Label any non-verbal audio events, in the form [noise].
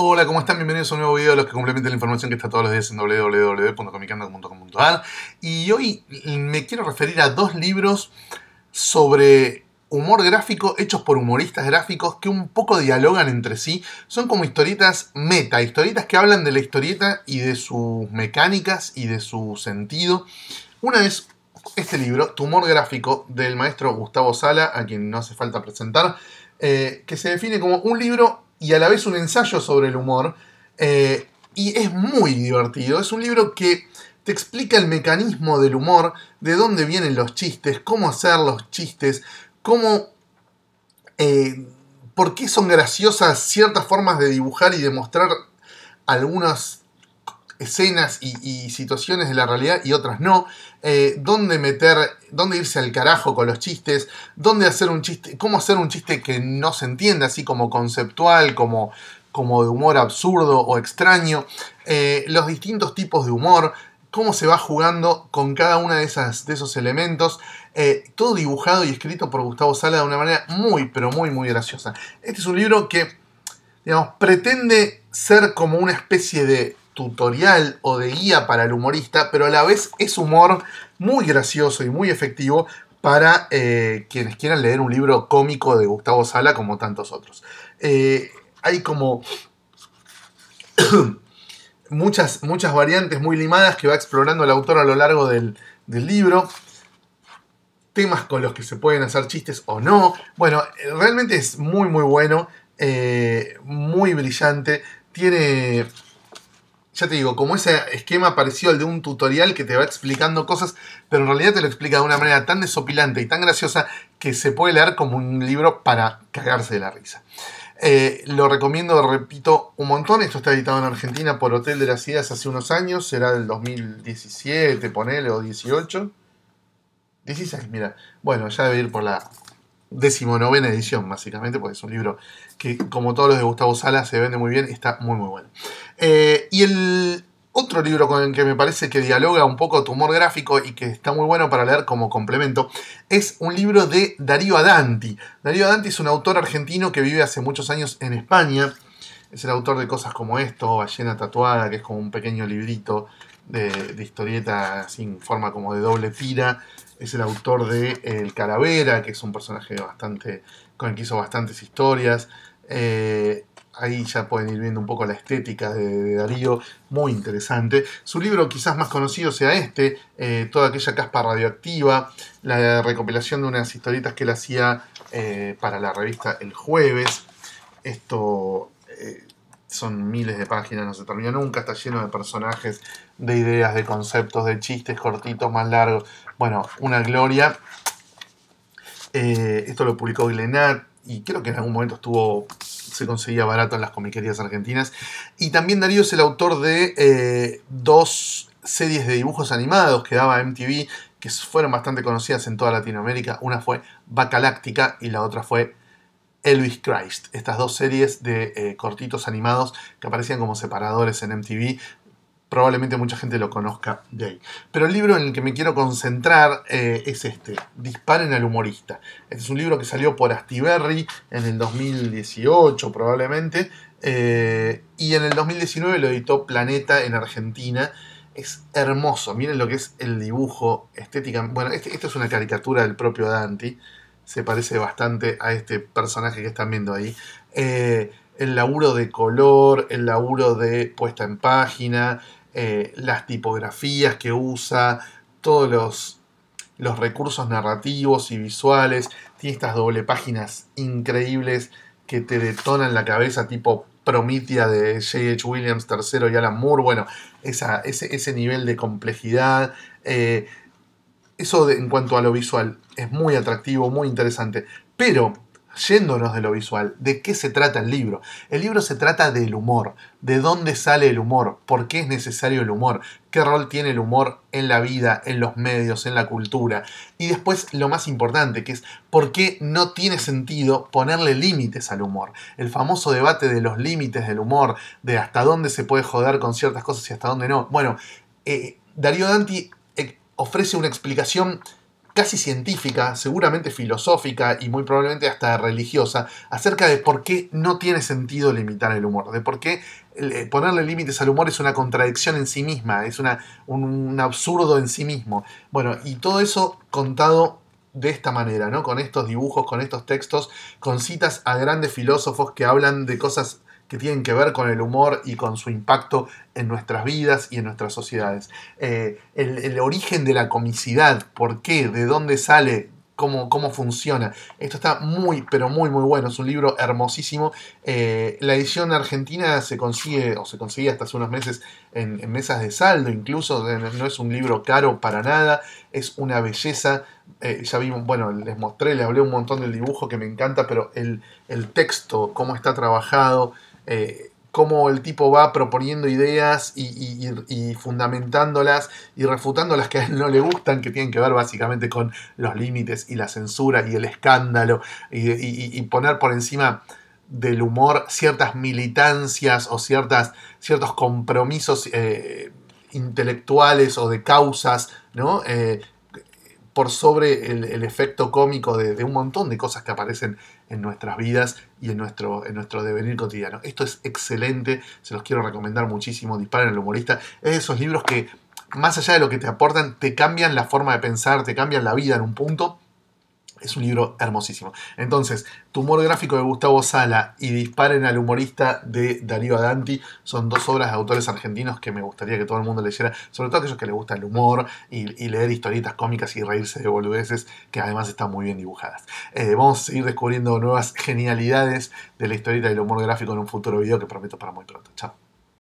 Hola, ¿cómo están? Bienvenidos a un nuevo video de los que complementan la información que está todos los días en www.comicando.com.ar Y hoy me quiero referir a dos libros sobre humor gráfico hechos por humoristas gráficos que un poco dialogan entre sí. Son como historietas meta, historietas que hablan de la historieta y de sus mecánicas y de su sentido. Una es este libro, Tumor Gráfico, del maestro Gustavo Sala, a quien no hace falta presentar, eh, que se define como un libro y a la vez un ensayo sobre el humor. Eh, y es muy divertido. Es un libro que te explica el mecanismo del humor, de dónde vienen los chistes, cómo hacer los chistes, cómo... Eh, por qué son graciosas ciertas formas de dibujar y de mostrar algunos escenas y, situaciones de la realidad y otras no, eh, dónde meter, dónde irse al carajo con los chistes, dónde hacer un chiste, cómo hacer un chiste que no se entienda así como conceptual, como, como de humor absurdo o extraño, eh, los distintos tipos de humor, cómo se va jugando con cada uno de, de esos elementos, eh, todo dibujado y escrito por Gustavo Sala de una manera muy, pero muy, muy graciosa. Este es un libro que, digamos, pretende ser como una especie de tutorial o de guía para el humorista, pero a la vez es humor muy gracioso y muy efectivo para eh, quienes quieran leer un libro cómico de Gustavo Sala como tantos otros. Eh, hay como [coughs] muchas, muchas variantes muy limadas que va explorando el autor a lo largo del, libro temas con los que se pueden hacer chistes o no. Bueno, realmente es muy, muy bueno, eh, muy brillante. Tiene ya te digo, como ese esquema parecido al de un tutorial que te va explicando cosas, pero en realidad te lo explica de una manera tan desopilante y tan graciosa que se puede leer como un libro para cagarse de la risa. Eh, lo recomiendo, repito, un montón. Esto está editado en Argentina por Hotel de las Ideas hace unos años, será del 2017, ponele, o 18. 16, mira. Bueno, ya debe ir por la decimonovena edición, básicamente, porque es un libro que, como todos los de Gustavo Sala, se vende muy bien está muy, muy bueno. Eh, y el otro libro con el que me parece que dialoga un poco tu humor gráfico y que está muy bueno para leer como complemento, es un libro de Darío Adanti. Darío Adanti es un autor argentino que vive hace muchos años en España. Es el autor de cosas como esto, Ballena Tatuada, que es como un pequeño librito de, de historieta sin forma como de doble tira, es el autor de El Calavera, que es un personaje bastante con el que hizo bastantes historias. Eh, ahí ya pueden ir viendo un poco la estética de, Darío, muy interesante. Su libro quizás más conocido sea este, eh, Toda aquella caspa radioactiva, la recopilación de unas historietas que él hacía eh, para la revista El Jueves. Esto son miles de páginas, no se termina nunca, está lleno de personajes, de ideas, de conceptos, de chistes cortitos, más largos. Bueno, una gloria. Eh, esto lo publicó Glenat y creo que en algún momento estuvo se conseguía barato en las comiquerías argentinas. Y también Darío es el autor de eh, dos series de dibujos animados que daba MTV, que fueron bastante conocidas en toda Latinoamérica. Una fue Bacaláctica y la otra fue Elvis Christ, estas dos series de eh, cortitos animados que aparecían como separadores en MTV. Probablemente mucha gente lo conozca de ahí. Pero el libro en el que me quiero concentrar eh, es este, Disparen al humorista. Este es un libro que salió por Astiberri en el 2018 probablemente. Eh, y en el 2019 lo editó Planeta en Argentina es hermoso. Miren lo que es el dibujo estética. Bueno, este, esta es una caricatura del propio Dante se parece bastante a este personaje que están viendo ahí. Eh, el laburo de color, el laburo de puesta en página, eh, las tipografías que usa, todos los, recursos narrativos y visuales. Tiene estas doble páginas increíbles que te detonan la cabeza, tipo Promitia de J.H. Williams III y Alan Moore. Bueno, ese, ese, nivel de complejidad. Eh, eso en cuanto a lo visual es muy atractivo, muy interesante. Pero, yéndonos de lo visual, ¿de qué se trata el libro? El libro se trata del humor, de dónde sale el humor, por qué es necesario el humor, qué rol tiene el humor en la vida, en los medios, en la cultura. Y después lo más importante, que es por qué no tiene sentido ponerle límites al humor. El famoso debate de los límites del humor, de hasta dónde se puede joder con ciertas cosas y hasta dónde no. Bueno, eh, Darío Danti ofrece una explicación casi científica, seguramente filosófica y muy probablemente hasta religiosa, acerca de por qué no tiene sentido limitar el humor, de por qué eh, ponerle límites al humor es una contradicción en sí misma, es una, un, un, absurdo en sí mismo. Bueno, y todo eso contado de esta manera, ¿no? Con estos dibujos, con estos textos, con citas a grandes filósofos que hablan de cosas que tienen que ver con el humor y con su impacto en nuestras vidas y en nuestras sociedades. Eh, el, origen de la comicidad, por qué, de dónde sale. Cómo, cómo funciona. Esto está muy, pero muy, muy bueno. Es un libro hermosísimo. Eh, la edición argentina se consigue, o se conseguía hasta hace unos meses, en, mesas de saldo, incluso. No es un libro caro para nada. Es una belleza. Eh, ya vimos, bueno, les mostré, les hablé un montón del dibujo que me encanta, pero el, el texto, cómo está trabajado, eh, cómo el tipo va proponiendo ideas y, fundamentándolas y refutando las que a él no le gustan, que tienen que ver básicamente con los límites y la censura y el escándalo y, poner por encima del humor ciertas militancias o ciertas, ciertos compromisos eh, intelectuales o de causas, ¿no? Eh, por sobre el, efecto cómico de, un montón de cosas que aparecen en nuestras vidas y en nuestro, en nuestro devenir cotidiano. Esto es excelente, se los quiero recomendar muchísimo, Disparen el humorista. Es de esos libros que, más allá de lo que te aportan, te cambian la forma de pensar, te cambian la vida en un punto es un libro hermosísimo. Entonces, Tumor Gráfico de Gustavo Sala y Disparen al Humorista de Darío Adanti son dos obras de autores argentinos que me gustaría que todo el mundo leyera, sobre todo aquellos que les gusta el humor y, leer historietas cómicas y reírse de boludeces, que además están muy bien dibujadas. Eh, vamos a ir descubriendo nuevas genialidades de la historieta el humor gráfico en un futuro video que prometo para muy pronto. Chao.